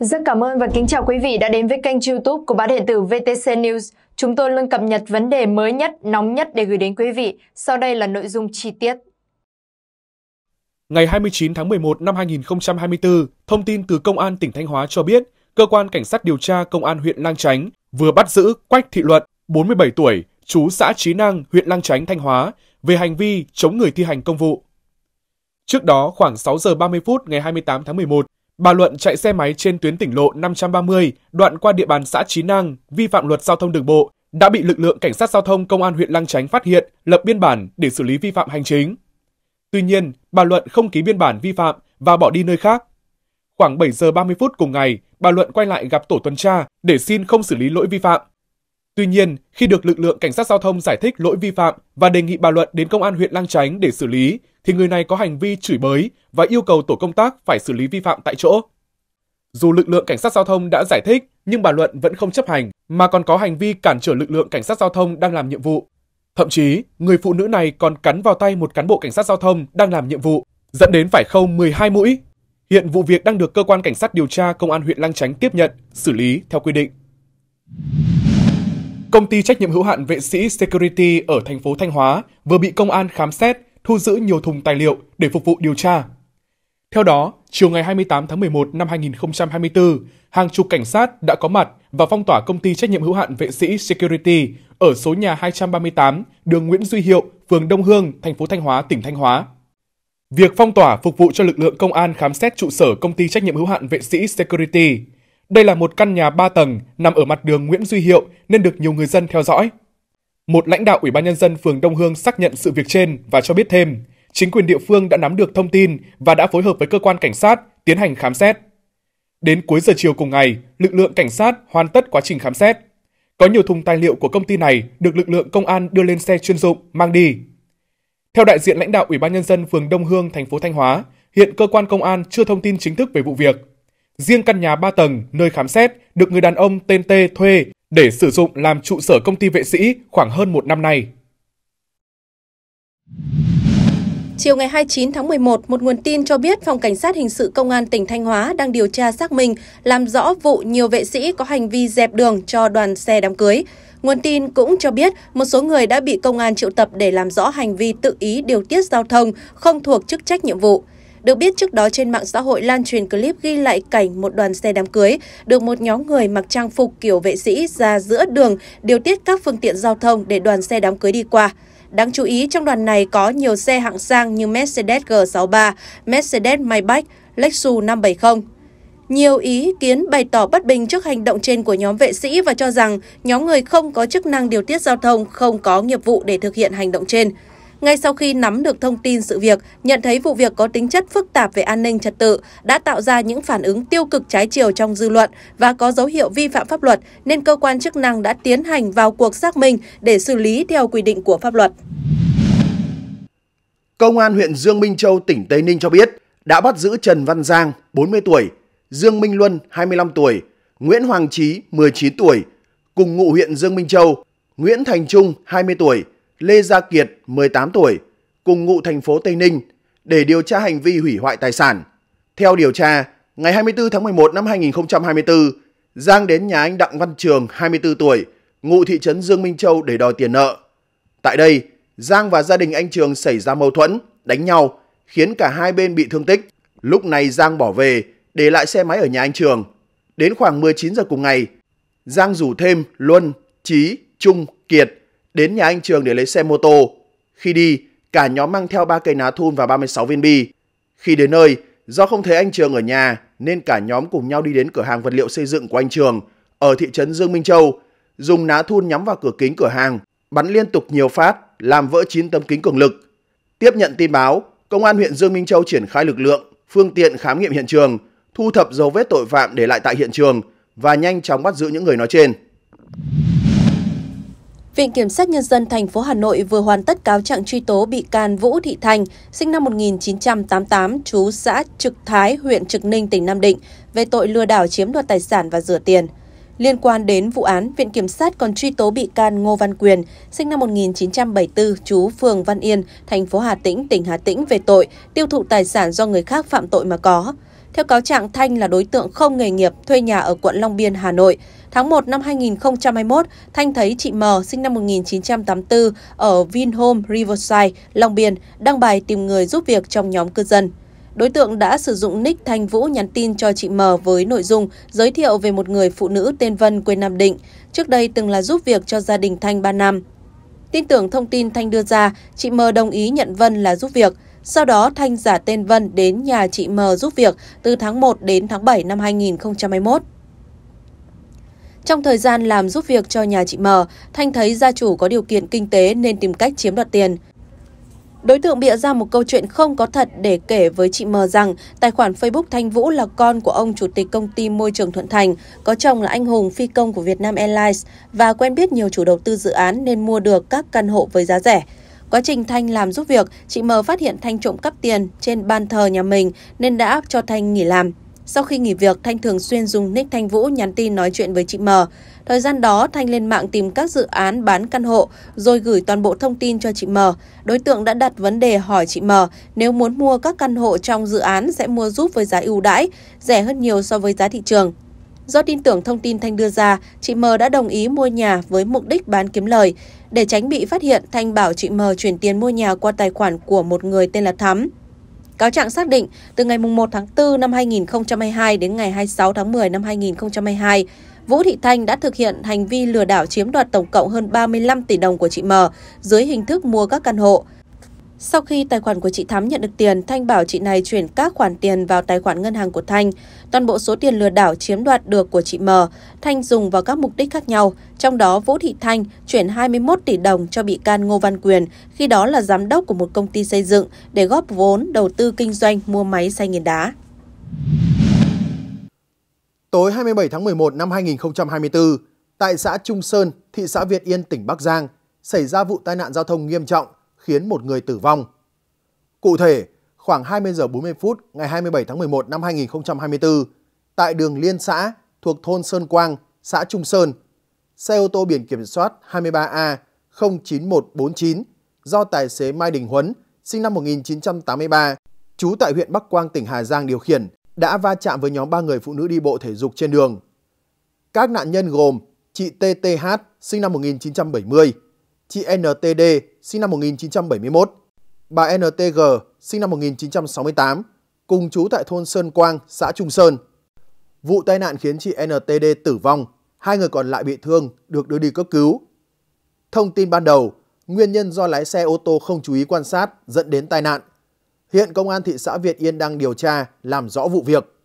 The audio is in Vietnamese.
Rất cảm ơn và kính chào quý vị đã đến với kênh youtube của báo điện tử VTC News. Chúng tôi luôn cập nhật vấn đề mới nhất, nóng nhất để gửi đến quý vị. Sau đây là nội dung chi tiết. Ngày 29 tháng 11 năm 2024, thông tin từ Công an tỉnh Thanh Hóa cho biết, Cơ quan Cảnh sát điều tra Công an huyện Lang Chánh vừa bắt giữ Quách Thị Luận, 47 tuổi, chú xã Trí Năng, huyện Lang Chánh, Thanh Hóa, về hành vi chống người thi hành công vụ. Trước đó, khoảng 6 giờ 30 phút ngày 28 tháng 11, Bà Luận chạy xe máy trên tuyến tỉnh lộ 530, đoạn qua địa bàn xã Chí Năng, vi phạm luật giao thông đường bộ, đã bị lực lượng cảnh sát giao thông công an huyện Lăng Chánh phát hiện, lập biên bản để xử lý vi phạm hành chính. Tuy nhiên, bà Luận không ký biên bản vi phạm và bỏ đi nơi khác. Khoảng 7 giờ 30 phút cùng ngày, bà Luận quay lại gặp tổ tuần tra để xin không xử lý lỗi vi phạm Tuy nhiên, khi được lực lượng cảnh sát giao thông giải thích lỗi vi phạm và đề nghị bà Luận đến công an huyện Lang Chánh để xử lý, thì người này có hành vi chửi bới và yêu cầu tổ công tác phải xử lý vi phạm tại chỗ. Dù lực lượng cảnh sát giao thông đã giải thích, nhưng bà Luận vẫn không chấp hành mà còn có hành vi cản trở lực lượng cảnh sát giao thông đang làm nhiệm vụ. Thậm chí, người phụ nữ này còn cắn vào tay một cán bộ cảnh sát giao thông đang làm nhiệm vụ, dẫn đến phải khâu 12 mũi. Hiện vụ việc đang được cơ quan cảnh sát điều tra công an huyện Lang Chánh tiếp nhận, xử lý theo quy định. Công ty trách nhiệm hữu hạn vệ sĩ Security ở thành phố Thanh Hóa vừa bị công an khám xét, thu giữ nhiều thùng tài liệu để phục vụ điều tra. Theo đó, chiều ngày 28 tháng 11 năm 2024, hàng chục cảnh sát đã có mặt và phong tỏa công ty trách nhiệm hữu hạn vệ sĩ Security ở số nhà 238 đường Nguyễn Duy Hiệu, phường Đông Hương, thành phố Thanh Hóa, tỉnh Thanh Hóa. Việc phong tỏa phục vụ cho lực lượng công an khám xét trụ sở công ty trách nhiệm hữu hạn vệ sĩ Security – đây là một căn nhà 3 tầng nằm ở mặt đường Nguyễn Duy Hiệu nên được nhiều người dân theo dõi. Một lãnh đạo Ủy ban Nhân dân phường Đông Hương xác nhận sự việc trên và cho biết thêm, chính quyền địa phương đã nắm được thông tin và đã phối hợp với cơ quan cảnh sát tiến hành khám xét. Đến cuối giờ chiều cùng ngày, lực lượng cảnh sát hoàn tất quá trình khám xét. Có nhiều thùng tài liệu của công ty này được lực lượng công an đưa lên xe chuyên dụng mang đi. Theo đại diện lãnh đạo Ủy ban nhân dân phường Đông Hương, thành phố Thanh Hóa, hiện cơ quan công an chưa thông tin chính thức về vụ việc. Riêng căn nhà 3 tầng nơi khám xét được người đàn ông tên T thuê để sử dụng làm trụ sở công ty vệ sĩ khoảng hơn một năm nay. Chiều ngày 29 tháng 11, một nguồn tin cho biết Phòng Cảnh sát Hình sự Công an tỉnh Thanh Hóa đang điều tra xác minh, làm rõ vụ nhiều vệ sĩ có hành vi dẹp đường cho đoàn xe đám cưới. Nguồn tin cũng cho biết một số người đã bị công an triệu tập để làm rõ hành vi tự ý điều tiết giao thông không thuộc chức trách nhiệm vụ. Được biết trước đó trên mạng xã hội lan truyền clip ghi lại cảnh một đoàn xe đám cưới được một nhóm người mặc trang phục kiểu vệ sĩ ra giữa đường điều tiết các phương tiện giao thông để đoàn xe đám cưới đi qua. Đáng chú ý trong đoàn này có nhiều xe hạng sang như Mercedes G63, Mercedes Maybach, Lexus 570, nhiều ý kiến bày tỏ bất bình trước hành động trên của nhóm vệ sĩ và cho rằng nhóm người không có chức năng điều tiết giao thông không có nghiệp vụ để thực hiện hành động trên. Ngay sau khi nắm được thông tin sự việc, nhận thấy vụ việc có tính chất phức tạp về an ninh trật tự, đã tạo ra những phản ứng tiêu cực trái chiều trong dư luận và có dấu hiệu vi phạm pháp luật, nên cơ quan chức năng đã tiến hành vào cuộc xác minh để xử lý theo quy định của pháp luật. Công an huyện Dương Minh Châu, tỉnh Tây Ninh cho biết đã bắt giữ Trần Văn Giang, 40 tuổi, Dương Minh Luân, 25 tuổi, Nguyễn Hoàng Trí, 19 tuổi, cùng ngụ huyện Dương Minh Châu, Nguyễn Thành Trung, 20 tuổi, Lê Gia Kiệt 18 tuổi cùng ngụ thành phố Tây Ninh để điều tra hành vi hủy hoại tài sản. Theo điều tra, ngày 24 tháng 11 năm 2024, Giang đến nhà anh Đặng Văn Trường 24 tuổi, ngụ thị trấn Dương Minh Châu để đòi tiền nợ. Tại đây, Giang và gia đình anh Trường xảy ra mâu thuẫn, đánh nhau, khiến cả hai bên bị thương tích. Lúc này Giang bỏ về, để lại xe máy ở nhà anh Trường. Đến khoảng 19 giờ cùng ngày, Giang rủ thêm Luân, Chí, Trung, Kiệt đến nhà anh Trường để lấy xe mô tô. Khi đi, cả nhóm mang theo ba cây ná thun và 36 viên bi. Khi đến nơi, do không thấy anh Trường ở nhà nên cả nhóm cùng nhau đi đến cửa hàng vật liệu xây dựng của anh Trường ở thị trấn Dương Minh Châu, dùng ná thun nhắm vào cửa kính cửa hàng, bắn liên tục nhiều phát, làm vỡ 9 tấm kính cường lực. Tiếp nhận tin báo, công an huyện Dương Minh Châu triển khai lực lượng, phương tiện khám nghiệm hiện trường, thu thập dấu vết tội phạm để lại tại hiện trường và nhanh chóng bắt giữ những người nói trên. Viện Kiểm sát Nhân dân thành phố Hà Nội vừa hoàn tất cáo trạng truy tố bị can Vũ Thị Thành, sinh năm 1988, trú xã Trực Thái, huyện Trực Ninh, tỉnh Nam Định, về tội lừa đảo chiếm đoạt tài sản và rửa tiền. Liên quan đến vụ án, Viện Kiểm sát còn truy tố bị can Ngô Văn Quyền, sinh năm 1974, trú phường Văn Yên, thành phố Hà Tĩnh, tỉnh Hà Tĩnh về tội tiêu thụ tài sản do người khác phạm tội mà có. Theo cáo trạng, Thanh là đối tượng không nghề nghiệp thuê nhà ở quận Long Biên, Hà Nội. Tháng 1 năm 2021, Thanh thấy chị M sinh năm 1984 ở Vinhome Riverside, Long Biên đăng bài tìm người giúp việc trong nhóm cư dân. Đối tượng đã sử dụng nick Thanh Vũ nhắn tin cho chị M với nội dung giới thiệu về một người phụ nữ tên Vân quê Nam Định, trước đây từng là giúp việc cho gia đình Thanh 3 năm. Tin tưởng thông tin Thanh đưa ra, chị M đồng ý nhận Vân là giúp việc – sau đó, Thanh giả tên Vân đến nhà chị M giúp việc từ tháng 1 đến tháng 7 năm 2021. Trong thời gian làm giúp việc cho nhà chị M, Thanh thấy gia chủ có điều kiện kinh tế nên tìm cách chiếm đoạt tiền. Đối tượng bịa ra một câu chuyện không có thật để kể với chị M rằng tài khoản Facebook Thanh Vũ là con của ông chủ tịch công ty môi trường Thuận Thành, có chồng là anh hùng phi công của Vietnam Airlines và quen biết nhiều chủ đầu tư dự án nên mua được các căn hộ với giá rẻ. Quá trình Thanh làm giúp việc, chị M phát hiện Thanh trộm cắp tiền trên ban thờ nhà mình nên đã cho Thanh nghỉ làm. Sau khi nghỉ việc, Thanh thường xuyên dùng nick Thanh Vũ nhắn tin nói chuyện với chị M. Thời gian đó, Thanh lên mạng tìm các dự án bán căn hộ, rồi gửi toàn bộ thông tin cho chị M. Đối tượng đã đặt vấn đề hỏi chị M nếu muốn mua các căn hộ trong dự án sẽ mua giúp với giá ưu đãi, rẻ hơn nhiều so với giá thị trường. Do tin tưởng thông tin Thanh đưa ra, chị M đã đồng ý mua nhà với mục đích bán kiếm lời. Để tránh bị phát hiện, Thanh bảo chị M chuyển tiền mua nhà qua tài khoản của một người tên là Thắm. Cáo trạng xác định, từ ngày 1 tháng 4 năm 2022 đến ngày 26 tháng 10 năm 2022, Vũ Thị Thanh đã thực hiện hành vi lừa đảo chiếm đoạt tổng cộng hơn 35 tỷ đồng của chị M dưới hình thức mua các căn hộ. Sau khi tài khoản của chị Thắm nhận được tiền, Thanh bảo chị này chuyển các khoản tiền vào tài khoản ngân hàng của Thanh. Toàn bộ số tiền lừa đảo chiếm đoạt được của chị M, Thanh dùng vào các mục đích khác nhau. Trong đó, Vũ Thị Thanh chuyển 21 tỷ đồng cho bị can Ngô Văn Quyền, khi đó là giám đốc của một công ty xây dựng, để góp vốn đầu tư kinh doanh mua máy xay nghiền đá. Tối 27 tháng 11 năm 2024, tại xã Trung Sơn, thị xã Việt Yên, tỉnh Bắc Giang, xảy ra vụ tai nạn giao thông nghiêm trọng khiến một người tử vong. Cụ thể, khoảng 20 giờ 40 phút ngày 27 tháng 11 năm 2024, tại đường Liên xã thuộc thôn Sơn Quang, xã Trung Sơn, xe ô tô biển kiểm soát 23A 09149 do tài xế Mai Đình Huấn, sinh năm 1983, trú tại huyện Bắc Quang, tỉnh Hà Giang điều khiển, đã va chạm với nhóm 3 người phụ nữ đi bộ thể dục trên đường. Các nạn nhân gồm chị TTH, sinh năm 1970, chị NTD sinh năm 1971, bà NTG sinh năm 1968, cùng chú tại thôn Sơn Quang, xã Trung Sơn. Vụ tai nạn khiến chị NTD tử vong, hai người còn lại bị thương được đưa đi cấp cứu. Thông tin ban đầu, nguyên nhân do lái xe ô tô không chú ý quan sát dẫn đến tai nạn. Hiện công an thị xã Việt Yên đang điều tra làm rõ vụ việc.